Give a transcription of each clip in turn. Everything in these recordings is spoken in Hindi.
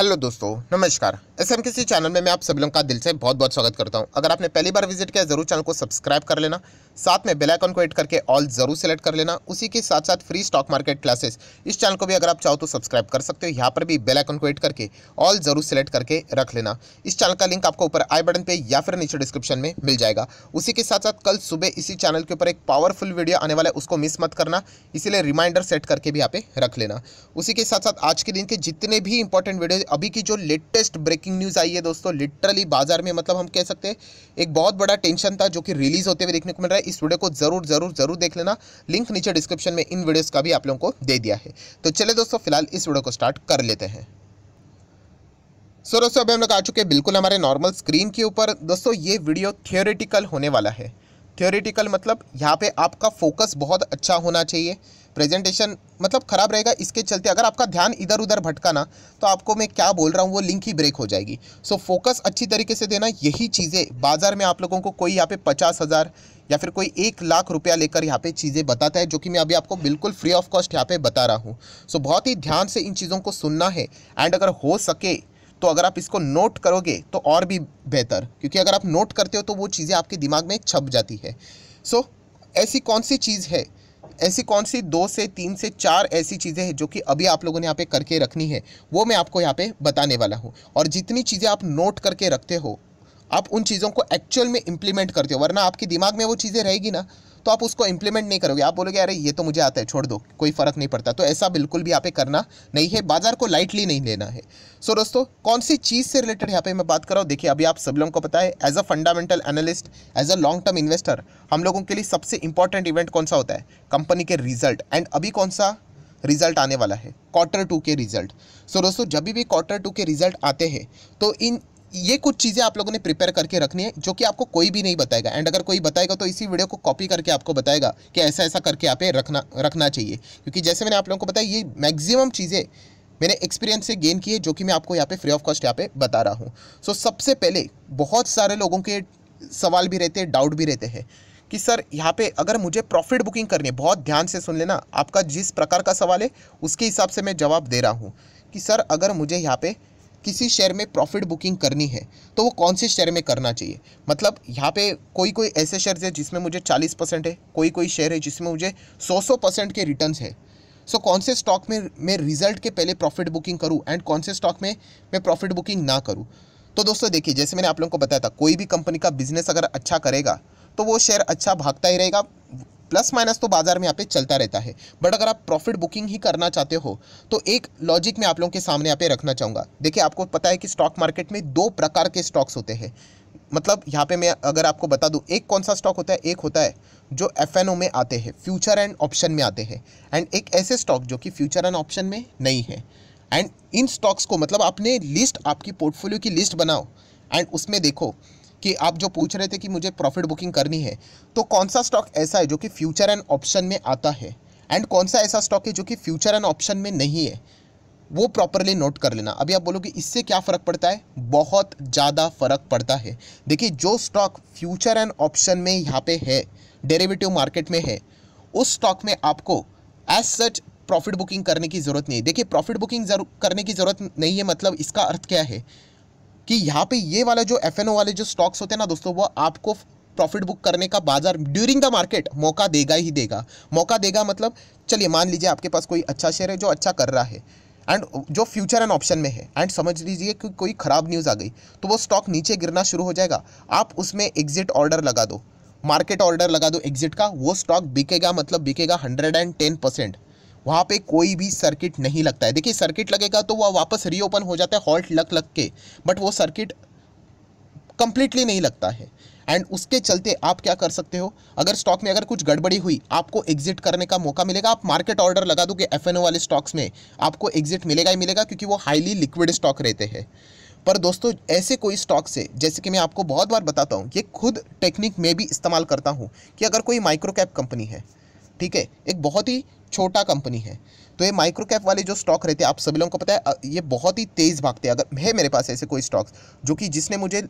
हेलो दोस्तों नमस्कार एस एम किसी चैनल में मैं आप सभी लोगों का दिल से बहुत बहुत स्वागत करता हूं अगर आपने पहली बार विजिट किया जरूर चैनल को सब्सक्राइब कर लेना साथ में बेल आइकन को एड करके ऑल जरूर सेलेक्ट कर लेना उसी के साथ साथ फ्री स्टॉक मार्केट क्लासेस इस चैनल को भी अगर आप चाहो तो सब्सक्राइब कर सकते हो यहाँ पर भी बेलाइकन को एड करके ऑल जरूर सेलेक्ट करके रख लेना इस चैनल का लिंक आपको ऊपर आई बटन पर या फिर नीचे डिस्क्रिप्शन में मिल जाएगा उसी के साथ साथ कल सुबह इसी चैनल के ऊपर एक पावरफुल वीडियो आने वाला है उसको मिस मत करना इसीलिए रिमाइंडर सेट करके भी यहाँ पे रख लेना उसी के साथ साथ आज के दिन के जितने भी इंपॉर्टेंट वीडियो अभी की जो लेटेस्ट ब्रेकिंग न्यूज़ आई है दोस्तों लिटरली बाजार में मतलब हम कह सकते हैं एक बहुत बड़ा टेंशन था जो कि रिलीज़ होते हुए देखने को मिल रहा है इस वीडियो को ज़रूर ज़रूर ज़रूर देख लेना लिंक नीचे डिस्क्रिप्शन में इन वीडियोज़ का भी आप लोगों को दे दिया है तो चले दोस्तों फिलहाल इस वीडियो को स्टार्ट कर लेते हैं सो दोस्तों अभी हम लोग आ चुके हैं बिल्कुल हमारे नॉर्मल स्क्रीन के ऊपर दोस्तों ये वीडियो थियोरिटिकल होने वाला है थियोरिटिकल मतलब यहाँ पे आपका फोकस बहुत अच्छा होना चाहिए प्रेजेंटेशन मतलब ख़राब रहेगा इसके चलते अगर आपका ध्यान इधर उधर भटकाना तो आपको मैं क्या बोल रहा हूँ वो लिंक ही ब्रेक हो जाएगी सो so, फोकस अच्छी तरीके से देना यही चीज़ें बाज़ार में आप लोगों को कोई यहाँ पे पचास हज़ार या फिर कोई एक लाख रुपया लेकर यहाँ पे चीज़ें बताता है जो कि मैं अभी आपको बिल्कुल फ्री ऑफ कॉस्ट यहाँ पर बता रहा हूँ सो so, बहुत ही ध्यान से इन चीज़ों को सुनना है एंड अगर हो सके तो अगर आप इसको नोट करोगे तो और भी बेहतर क्योंकि अगर आप नोट करते हो तो वो चीज़ें आपके दिमाग में छप जाती है सो so, ऐसी कौन सी चीज़ है ऐसी कौन सी दो से तीन से चार ऐसी चीज़ें हैं जो कि अभी आप लोगों ने यहाँ पे करके रखनी है वो मैं आपको यहाँ पे बताने वाला हूँ और जितनी चीज़ें आप नोट करके रखते हो आप उन चीज़ों को एक्चुअल में इम्प्लीमेंट करते हो वरना आपके दिमाग में वो चीज़ें रहेगी ना तो आप उसको इंप्लीमेंट नहीं करोगे आप बोलोगे अरे ये तो मुझे आता है छोड़ दो कोई फ़र्क नहीं पड़ता तो ऐसा बिल्कुल भी यहाँ पे करना नहीं है बाज़ार को लाइटली नहीं लेना है सो so, दोस्तों कौन सी चीज़ से रिलेटेड यहाँ पे मैं बात कर रहा हूँ देखिए अभी आप सब लोगों को पता है as a fundamental analyst as a long term investor हम लोगों के लिए सबसे इंपॉर्टेंट इवेंट कौन सा होता है कंपनी के रिजल्ट एंड अभी कौन सा रिजल्ट आने वाला है क्वार्टर टू के रिजल्ट सो so, दोस्तों जब भी क्वार्टर टू के रिजल्ट आते हैं तो इन ये कुछ चीज़ें आप लोगों ने प्रिपेयर करके रखनी है जो कि आपको कोई भी नहीं बताएगा एंड अगर कोई बताएगा तो इसी वीडियो को कॉपी करके आपको बताएगा कि ऐसा ऐसा करके आप रखना रखना चाहिए क्योंकि जैसे मैंने आप लोगों को बताया ये मैक्सिमम चीज़ें मैंने एक्सपीरियंस से गेन की है जो कि मैं आपको यहाँ पे फ्री ऑफ कॉस्ट यहाँ पे बता रहा हूँ सो so, सबसे पहले बहुत सारे लोगों के सवाल भी रहते हैं डाउट भी रहते हैं कि सर यहाँ पे अगर मुझे प्रॉफिट बुकिंग करनी है बहुत ध्यान से सुन लेना आपका जिस प्रकार का सवाल है उसके हिसाब से मैं जवाब दे रहा हूँ कि सर अगर मुझे यहाँ पे किसी शेयर में प्रॉफिट बुकिंग करनी है तो वो कौन से शेयर में करना चाहिए मतलब यहाँ पे कोई कोई ऐसे शेयर है जिसमें मुझे चालीस परसेंट है कोई कोई शेयर है जिसमें मुझे सौ सौ परसेंट के रिटर्न है सो so, कौन से स्टॉक में मैं रिजल्ट के पहले प्रॉफिट बुकिंग करूँ एंड कौन से स्टॉक में मैं प्रॉफिट बुकिंग ना करूँ तो दोस्तों देखिए जैसे मैंने आप लोगों को बताया था कोई भी कंपनी का बिजनेस अगर अच्छा करेगा तो वो शेयर अच्छा भागता ही रहेगा प्लस माइनस तो बाजार में यहाँ पे चलता रहता है बट अगर आप प्रॉफिट बुकिंग ही करना चाहते हो तो एक लॉजिक मैं आप लोगों के सामने यहाँ पे रखना चाहूँगा देखिए आपको पता है कि स्टॉक मार्केट में दो प्रकार के स्टॉक्स होते हैं मतलब यहाँ पे मैं अगर आपको बता दूँ एक कौन सा स्टॉक होता है एक होता है जो एफ में आते हैं फ्यूचर एंड ऑप्शन में आते हैं एंड एक ऐसे स्टॉक जो कि फ्यूचर एंड ऑप्शन में नहीं है एंड इन स्टॉक्स को मतलब आपने लिस्ट आपकी पोर्टफोलियो की लिस्ट बनाओ एंड उसमें देखो कि आप जो पूछ रहे थे कि मुझे प्रॉफिट बुकिंग करनी है तो कौन सा स्टॉक ऐसा है जो कि फ्यूचर एंड ऑप्शन में आता है एंड कौन सा ऐसा स्टॉक है जो कि फ्यूचर एंड ऑप्शन में नहीं है वो प्रॉपरली नोट कर लेना अभी आप बोलोगे इससे क्या फ़र्क पड़ता है बहुत ज़्यादा फ़र्क पड़ता है देखिए जो स्टॉक फ्यूचर एंड ऑप्शन में यहाँ पे है डेरिवेटिव मार्केट में है उस स्टॉक में आपको एज सच प्रॉफिट बुकिंग करने की ज़रूरत नहीं है देखिए प्रॉफिट बुकिंग करने की ज़रूरत नहीं है मतलब इसका अर्थ क्या है कि यहाँ पे ये वाला जो एफ वाले जो स्टॉक्स होते हैं ना दोस्तों वो आपको प्रॉफिट बुक करने का बाजार ड्यूरिंग द मार्केट मौका देगा ही देगा मौका देगा मतलब चलिए मान लीजिए आपके पास कोई अच्छा शेयर है जो अच्छा कर रहा है एंड जो फ्यूचर एंड ऑप्शन में है एंड समझ लीजिए कि कोई ख़राब न्यूज़ आ गई तो वो स्टॉक नीचे गिरना शुरू हो जाएगा आप उसमें एग्जिट ऑर्डर लगा दो मार्केट ऑर्डर लगा दो एग्जिट का वो स्टॉक बिकेगा मतलब बिकेगा हंड्रेड एंड टेन परसेंट वहाँ पे कोई भी सर्किट नहीं लगता है देखिए सर्किट लगेगा तो वह वापस रीओपन हो जाता है हॉल्ट लग लग के बट वो सर्किट कंप्लीटली नहीं लगता है एंड उसके चलते आप क्या कर सकते हो अगर स्टॉक में अगर कुछ गड़बड़ी हुई आपको एग्जिट करने का मौका मिलेगा आप मार्केट ऑर्डर लगा दोगे एफ वाले स्टॉक्स में आपको एग्जिट मिलेगा ही मिलेगा क्योंकि वो हाईली लिक्विड स्टॉक रहते हैं पर दोस्तों ऐसे कोई स्टॉक से जैसे कि मैं आपको बहुत बार बताता हूँ ये खुद टेक्निक में भी इस्तेमाल करता हूँ कि अगर कोई माइक्रो कैप कंपनी है ठीक है एक बहुत ही छोटा कंपनी है तो ये माइक्रो कैप वाले जो स्टॉक रहते हैं आप सभी लोगों को पता है ये बहुत ही तेज़ भागते हैं अगर है मेरे पास ऐसे कोई स्टॉक्स जो कि जिसने मुझे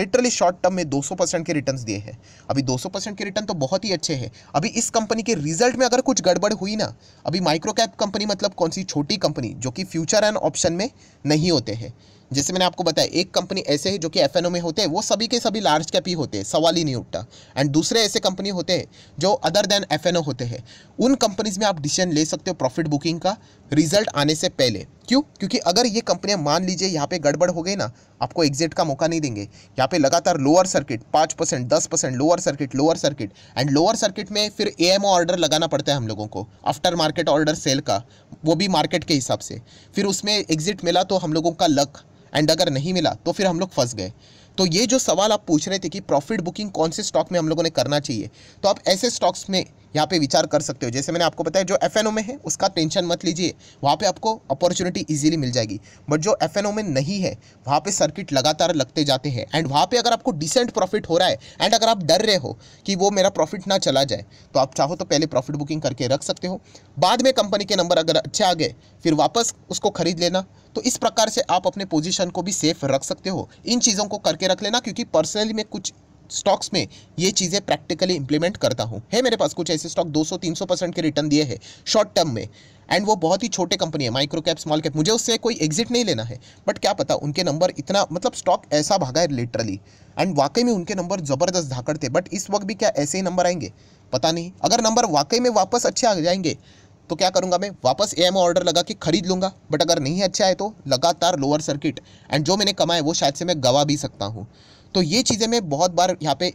लिटरली शॉर्ट टर्म में 200 परसेंट के रिटर्न्स दिए हैं अभी 200 परसेंट के रिटर्न तो बहुत ही अच्छे हैं अभी इस कंपनी के रिजल्ट में अगर कुछ गड़बड़ हुई ना अभी माइक्रो कैप कंपनी मतलब कौन सी छोटी कंपनी जो कि फ्यूचर एंड ऑप्शन में नहीं होते हैं जैसे मैंने आपको बताया एक कंपनी ऐसे है जो कि एफ में होते हैं वो सभी के सभी लार्ज कैप ही होते हैं सवाल ही नहीं उठता एंड दूसरे ऐसे कंपनी होते हैं जो अदर देन एफ होते हैं उन कंपनीज में आप डिसीजन ले सकते हो प्रॉफिट बुकिंग का रिजल्ट आने से पहले क्यों क्योंकि अगर ये कंपनियां मान लीजिए यहाँ पे गड़बड़ हो गई ना आपको एग्जिट का मौका नहीं देंगे यहाँ पे लगातार लोअर सर्किट पाँच परसेंट दस percent lower circuit lower circuit and lower circuit में फिर ए एम ऑर्डर लगाना पड़ता है हम लोगों को आफ्टर मार्केट ऑर्डर सेल का वो भी मार्केट के हिसाब से फिर उसमें एग्जिट मिला तो हम लोगों का लक एंड अगर नहीं मिला तो फिर हम लोग फंस गए तो ये जो सवाल आप पूछ रहे थे कि प्रॉफिट बुकिंग कौन से स्टॉक में हम लोगों ने करना चाहिए तो आप ऐसे स्टॉक्स में यहाँ पे विचार कर सकते हो जैसे मैंने आपको बताया जो एफ में है उसका टेंशन मत लीजिए वहाँ पे आपको अपॉर्चुनिटी इजीली मिल जाएगी बट जो एफ में नहीं है वहाँ पे सर्किट लगातार लगते जाते हैं एंड वहाँ पे अगर आपको डिसेंट प्रॉफिट हो रहा है एंड अगर आप डर रहे हो कि वो मेरा प्रॉफिट ना चला जाए तो आप चाहो तो पहले प्रॉफिट बुकिंग करके रख सकते हो बाद में कंपनी के नंबर अगर अच्छे आ गए फिर वापस उसको खरीद लेना तो इस प्रकार से आप अपने पोजिशन को भी सेफ रख सकते हो इन चीज़ों को करके रख लेना क्योंकि पर्सनली मैं कुछ स्टॉक्स में ये चीज़ें प्रैक्टिकली इंप्लीमेंट करता हूँ है मेरे पास कुछ ऐसे स्टॉक 200-300 परसेंट के रिटर्न दिए हैं शॉर्ट टर्म में एंड वो बहुत ही छोटे कंपनी है माइक्रो कैप स्मॉल कैप मुझे उससे कोई एग्जिट नहीं लेना है बट क्या पता उनके नंबर इतना मतलब स्टॉक ऐसा भागा है लिटरली एंड वाकई में उनके नंबर ज़बरदस्त धाकड़ थे बट इस वक्त भी क्या ऐसे ही नंबर आएंगे पता नहीं अगर नंबर वाकई में वापस अच्छे आ जाएंगे तो क्या करूंगा मैं वापस ए ऑर्डर लगा के खरीद लूंगा बट अगर नहीं अच्छा है तो लगातार लोअर सर्किट एंड जो मैंने कमाया वो शायद से मैं गवा भी सकता हूँ तो ये चीज़ें मैं बहुत बार यहाँ पे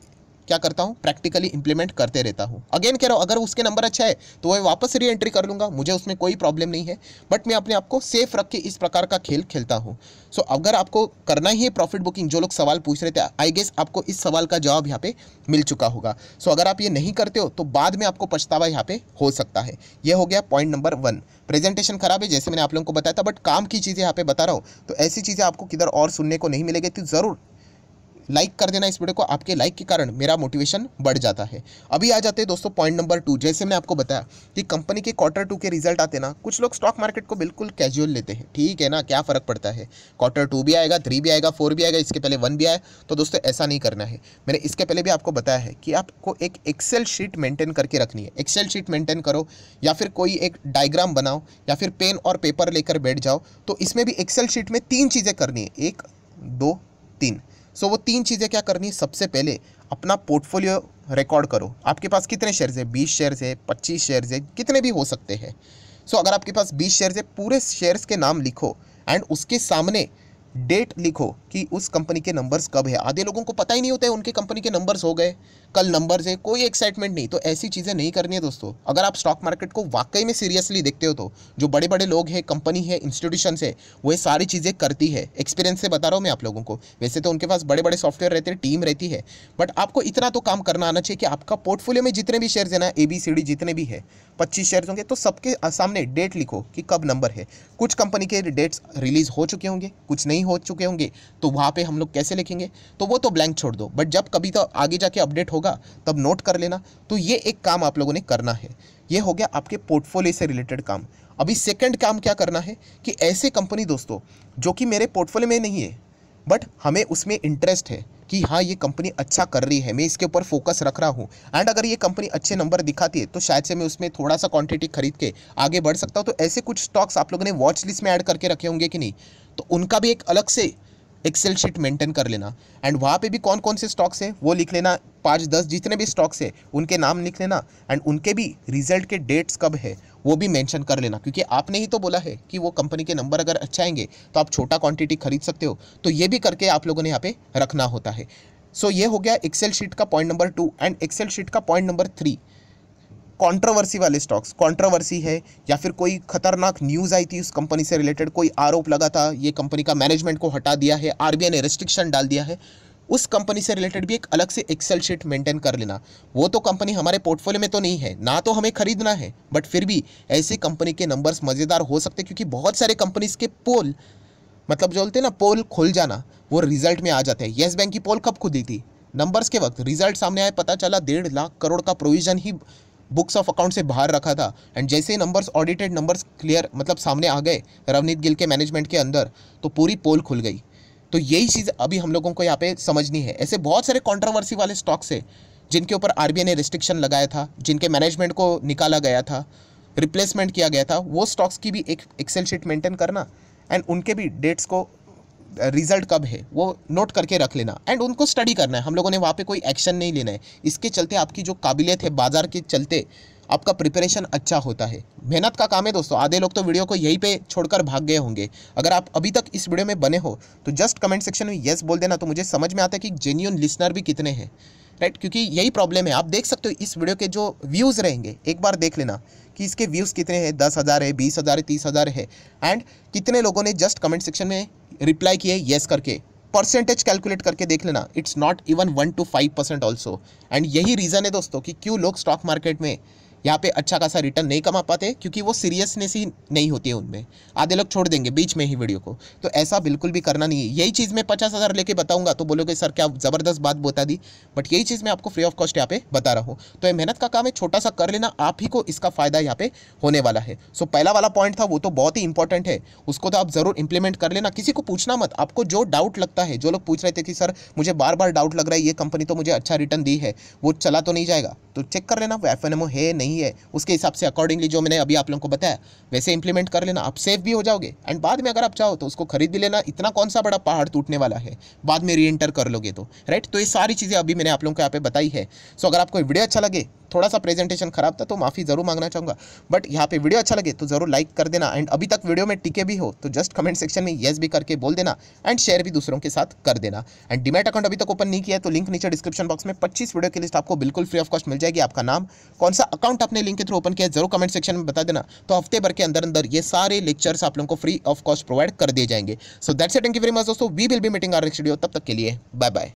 क्या करता हूँ प्रैक्टिकली इंप्लीमेंट करते रहता हूँ अगेन कह रहा हूँ अगर उसके नंबर अच्छा है तो वह वापस री एंट्री कर लूँगा मुझे उसमें कोई प्रॉब्लम नहीं है बट मैं अपने आप को सेफ रख के इस प्रकार का खेल खेलता हूँ सो so, अगर आपको करना ही है प्रॉफिट बुकिंग जो लोग सवाल पूछ रहे थे आई गेस आपको इस सवाल का जवाब यहाँ पे मिल चुका होगा सो so, अगर आप ये नहीं करते हो तो बाद में आपको पछतावा यहाँ पे हो सकता है यह हो गया पॉइंट नंबर वन प्रेजेंटेशन खराब है जैसे मैंने आप लोगों को बताया था बट काम की चीज़ें यहाँ पे बता रहा हूँ तो ऐसी चीज़ें आपको किधर और सुनने को नहीं मिलेगी तो ज़रूर लाइक कर देना इस वीडियो को आपके लाइक के कारण मेरा मोटिवेशन बढ़ जाता है अभी आ जाते हैं दोस्तों पॉइंट नंबर टू जैसे मैंने आपको बताया कि कंपनी के क्वार्टर टू के रिजल्ट आते ना कुछ लोग स्टॉक मार्केट को बिल्कुल कैजुअल लेते हैं ठीक है ना क्या फ़र्क पड़ता है क्वार्टर टू भी आएगा थ्री भी आएगा फोर भी आएगा इसके पहले वन भी आए तो दोस्तों ऐसा नहीं करना है मैंने इसके पहले भी आपको बताया है कि आपको एक एक्सेल शीट मेंटेन करके रखनी है एक्सेल शीट मेंटेन करो या फिर कोई एक डायग्राम बनाओ या फिर पेन और पेपर लेकर बैठ जाओ तो इसमें भी एक्सेल शीट में तीन चीज़ें करनी है एक दो तीन सो वो तीन चीज़ें क्या करनी सबसे पहले अपना पोर्टफोलियो रिकॉर्ड करो आपके पास कितने शेयर्स हैं बीस शेयर्स है पच्चीस शेयर्स है कितने भी हो सकते हैं सो अगर आपके पास बीस शेयर्स है पूरे शेयर्स के नाम लिखो एंड उसके सामने डेट लिखो कि उस कंपनी के नंबर्स कब है आधे लोगों को पता ही नहीं होता है उनके कंपनी के नंबर्स हो गए कल नंबर्स है कोई एक्साइटमेंट नहीं तो ऐसी चीज़ें नहीं करनी है दोस्तों अगर आप स्टॉक मार्केट को वाकई में सीरियसली देखते हो तो जो बड़े बड़े लोग हैं कंपनी है इंस्टीट्यूशन है वो सारी चीज़ें करती है एक्सपीरियंस से बता रहा हूँ मैं आप लोगों को वैसे तो उनके पास बड़े बड़े सॉफ्टवेयर रहते हैं टीम रहती है बट आपको इतना तो काम करना आना चाहिए कि आपका पोर्टफोलियो में जितने भी शेयर है ना ए बी सी डी जितने भी है पच्चीस शेयर होंगे तो सबके सामने डेट लिखो कि कब नंबर है कुछ कंपनी के डेट्स रिलीज हो चुके होंगे कुछ नहीं नहीं हो चुके होंगे तो वहाँ पे हम लोग कैसे लिखेंगे तो वो तो ब्लैंक छोड़ दो बट जब कभी तो आगे जाके अपडेट होगा तब नोट कर लेना तो ये एक काम आप लोगों ने करना है ये हो गया आपके पोर्टफोलियो से रिलेटेड काम अभी सेकेंड काम क्या करना है कि ऐसे कंपनी दोस्तों जो कि मेरे पोर्टफोलियो में नहीं है बट हमें उसमें इंटरेस्ट है कि हाँ ये कंपनी अच्छा कर रही है मैं इसके ऊपर फोकस रख रहा हूँ एंड अगर ये कंपनी अच्छे नंबर दिखाती है तो शायद से मैं उसमें थोड़ा सा क्वांटिटी खरीद के आगे बढ़ सकता हूँ तो ऐसे कुछ स्टॉक्स आप लोगों ने वॉच लिस्ट में ऐड करके रखे होंगे कि नहीं तो उनका भी एक अलग से एक्सेल शीट मेंटेन कर लेना एंड वहाँ पे भी कौन कौन से स्टॉक्स हैं वो लिख लेना पाँच दस जितने भी स्टॉक्स हैं उनके नाम लिख लेना एंड उनके भी रिजल्ट के डेट्स कब है वो भी मेंशन कर लेना क्योंकि आपने ही तो बोला है कि वो कंपनी के नंबर अगर अच्छा आएंगे तो आप छोटा क्वांटिटी खरीद सकते हो तो ये भी करके आप लोगों ने यहाँ पे रखना होता है सो so, ये हो गया एक्सेल शीट का point number two and Excel sheet का पॉइंट नंबर थ्री कंट्रोवर्सी वाले स्टॉक्स कंट्रोवर्सी है या फिर कोई खतरनाक न्यूज़ आई थी उस कंपनी से रिलेटेड कोई आरोप लगा था ये कंपनी का मैनेजमेंट को हटा दिया है आरबीआई ने रेस्ट्रिक्शन डाल दिया है उस कंपनी से रिलेटेड भी एक अलग से एक्सेल शीट मेंटेन कर लेना वो तो कंपनी हमारे पोर्टफोलियो में तो नहीं है ना तो हमें खरीदना है बट फिर भी ऐसी कंपनी के नंबर्स मज़ेदार हो सकते क्योंकि बहुत सारे कंपनीज के पोल मतलब जो बोलते हैं ना पोल खुल जाना वो रिजल्ट में आ जाते हैं येस बैंक की पोल कब खुदी थी नंबर्स के वक्त रिजल्ट सामने आए पता चला डेढ़ लाख करोड़ का प्रोविजन ही बुक्स ऑफ अकाउंट से बाहर रखा था एंड जैसे ही नंबर्स ऑडिटेड नंबर्स क्लियर मतलब सामने आ गए रवनीत गिल के मैनेजमेंट के अंदर तो पूरी पोल खुल गई तो यही चीज़ अभी हम लोगों को यहाँ पे समझनी है ऐसे बहुत सारे कॉन्ट्रोवर्सी वाले स्टॉक्स है जिनके ऊपर आर ने रिस्ट्रिक्शन लगाया था जिनके मैनेजमेंट को निकाला गया था रिप्लेसमेंट किया गया था वो स्टॉक्स की भी एक एक्सेल शीट मेंटेन करना एंड उनके भी डेट्स को रिजल्ट कब है वो नोट करके रख लेना एंड उनको स्टडी करना है हम लोगों ने वहाँ पे कोई एक्शन नहीं लेना है इसके चलते आपकी जो काबिलियत है बाज़ार के चलते आपका प्रिपरेशन अच्छा होता है मेहनत का काम है दोस्तों आधे लोग तो वीडियो को यहीं पे छोड़कर भाग गए होंगे अगर आप अभी तक इस वीडियो में बने हो तो जस्ट कमेंट सेक्शन में येस बोल देना तो मुझे समझ में आता है कि जेन्यून लिसनर भी कितने हैं राइट क्योंकि यही प्रॉब्लम है आप देख सकते हो इस वीडियो के जो व्यूज़ रहेंगे एक बार देख लेना कि इसके व्यूज़ कितने हैं दस हज़ार है बीस हज़ार है तीस हज़ार है एंड कितने लोगों ने जस्ट कमेंट सेक्शन में रिप्लाई किए येस करके परसेंटेज कैलकुलेट करके देख लेना it's not even one two five percent also and यही रीज़न है दोस्तों कि क्यों लोग स्टॉक मार्केट में यहाँ पे अच्छा खासा रिटर्न नहीं कमा पाते क्योंकि वो सीरियसनेस ही नहीं होती है उनमें आधे लोग छोड़ देंगे बीच में ही वीडियो को तो ऐसा बिल्कुल भी करना नहीं है यही चीज़ मैं पचास हज़ार लेके बताऊँगा तो बोलोगे सर क्या ज़बरदस्त बात बता दी बट यही चीज़ मैं आपको फ्री ऑफ कॉस्ट यहाँ पे बता रहा हूँ तो ये मेहनत का काम है छोटा सा कर लेना आप ही को इसका फ़ायदा यहाँ पे होने वाला है सो पहला वाला पॉइंट था वो तो बहुत ही इंपॉर्टेंट है उसको तो आप ज़रूर इंप्लीमेंट कर लेना किसी को पूछना मत आपको जो डाउट लगता है जो लोग पूछ रहे थे कि सर मुझे बार बार डाउट लग रहा है ये कंपनी तो मुझे अच्छा रिटर्न दी है वो चला तो नहीं जाएगा तो चेक कर लेना वो एफ है नहीं नहीं है उसके हिसाब से अकॉर्डिंगली जो मैंने अभी आप लोगों को बताया वैसे इंप्लीमेंट कर लेना आप सेफ भी हो जाओगे एंड बाद में अगर आप चाहो तो उसको खरीद भी लेना इतना कौन सा बड़ा पहाड़ टूटने वाला है बाद में री एंटर कर लोगे तो राइट तो ये सारी चीज़ें अभी मैंने आप लोगों को यहाँ पे बताई है सो अगर आपको वीडियो अच्छा लगे थोड़ा सा प्रेजेंटेशन खराब था तो माफ़ी ज़रूर मांगना चाहूंगा बट यहाँ पे वीडियो अच्छा लगे तो ज़रूर लाइक कर देना एंड अभी तक वीडियो में टिके भी हो तो जस्ट कमेंट सेक्शन में येस भी करके बोल देना एंड शेयर भी दूसरों के साथ कर देना एंड डिमेट अकाउंट अभी तक ओपन नहीं किया तो लिंक नीचे डिस्क्रिप्शन बॉक्स में पच्चीस वीडियो की लिस्ट आपको बिल्कुल फ्री ऑफ कॉस्ट मिल जाएगी आपका नाम कौन सा अकाउंट आपने लिंक के थ्रू ओपन किया जरूर कमेंट सेक्शन में बता देना तो हफ्ते भर के अंदर अंदर ये सारे लेक्चर्स आप लोगों को फ्री ऑफ कॉस्ट प्रोवाइड कर दिए जाएंगे so that's it thank you very much दोस्तों we will be meeting our next video तब तक के लिए बाय बाय